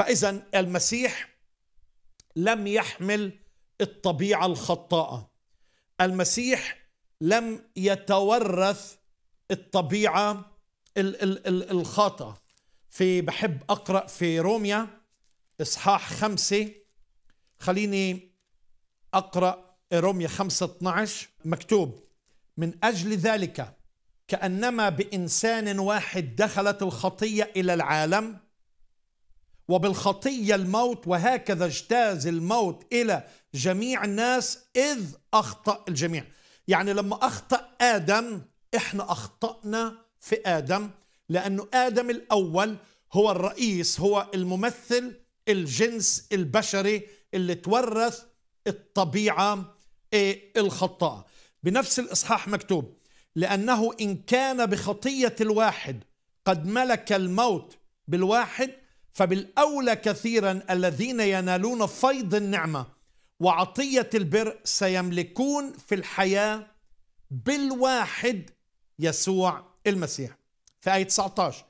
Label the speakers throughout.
Speaker 1: فإذا المسيح لم يحمل الطبيعة الخطاءة المسيح لم يتورث الطبيعة الخاطئة في بحب أقرأ في روميا إصحاح خمسة خليني أقرأ روميا خمسة 12 مكتوب من أجل ذلك كأنما بإنسان واحد دخلت الخطية إلى العالم وبالخطية الموت وهكذا اجتاز الموت إلى جميع الناس إذ أخطأ الجميع يعني لما أخطأ آدم إحنا أخطأنا في آدم لأنه آدم الأول هو الرئيس هو الممثل الجنس البشري اللي تورث الطبيعة إيه، الخطاء بنفس الإصحاح مكتوب لأنه إن كان بخطية الواحد قد ملك الموت بالواحد فبالاولى كثيرا الذين ينالون فيض النعمه وعطيه البر سيملكون في الحياه بالواحد يسوع المسيح في ايه 19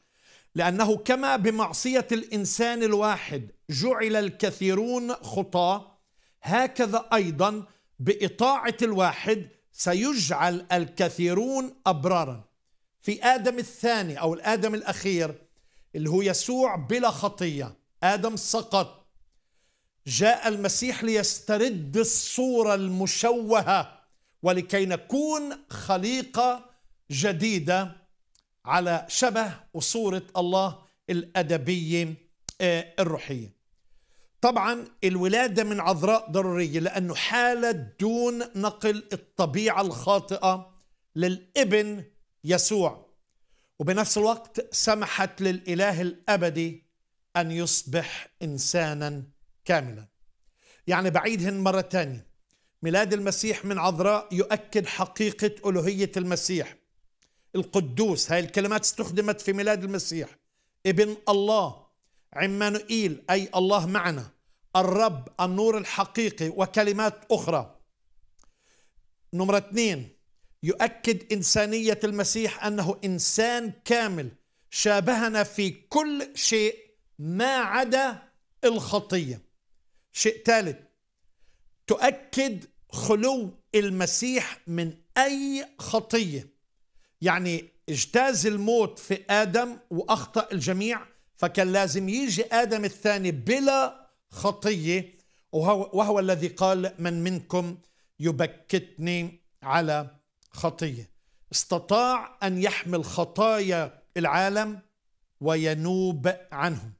Speaker 1: لانه كما بمعصيه الانسان الواحد جعل الكثيرون خطاه هكذا ايضا باطاعه الواحد سيجعل الكثيرون ابرارا في ادم الثاني او الادم الاخير اللي هو يسوع بلا خطيه ادم سقط جاء المسيح ليسترد الصوره المشوهه ولكي نكون خليقه جديده على شبه وصوره الله الادبيه آه، الروحيه طبعا الولادة من عذراء ضرورية لأنه حالة دون نقل الطبيعة الخاطئة للابن يسوع وبنفس الوقت سمحت للاله الابدي ان يصبح انسانا كاملا يعني بعيدهن مره ثانيه ميلاد المسيح من عذراء يؤكد حقيقه الوهيه المسيح القدوس هاي الكلمات استخدمت في ميلاد المسيح ابن الله عمانوئيل اي الله معنا الرب النور الحقيقي وكلمات اخرى نمرة اثنين يؤكد انسانيه المسيح انه انسان كامل شابهنا في كل شيء ما عدا الخطيه شيء ثالث تؤكد خلو المسيح من اي خطيه يعني اجتاز الموت في ادم واخطا الجميع فكان لازم يجي ادم الثاني بلا خطيه وهو, وهو الذي قال من منكم يبكتني على خطيه استطاع ان يحمل خطايا العالم وينوب عنهم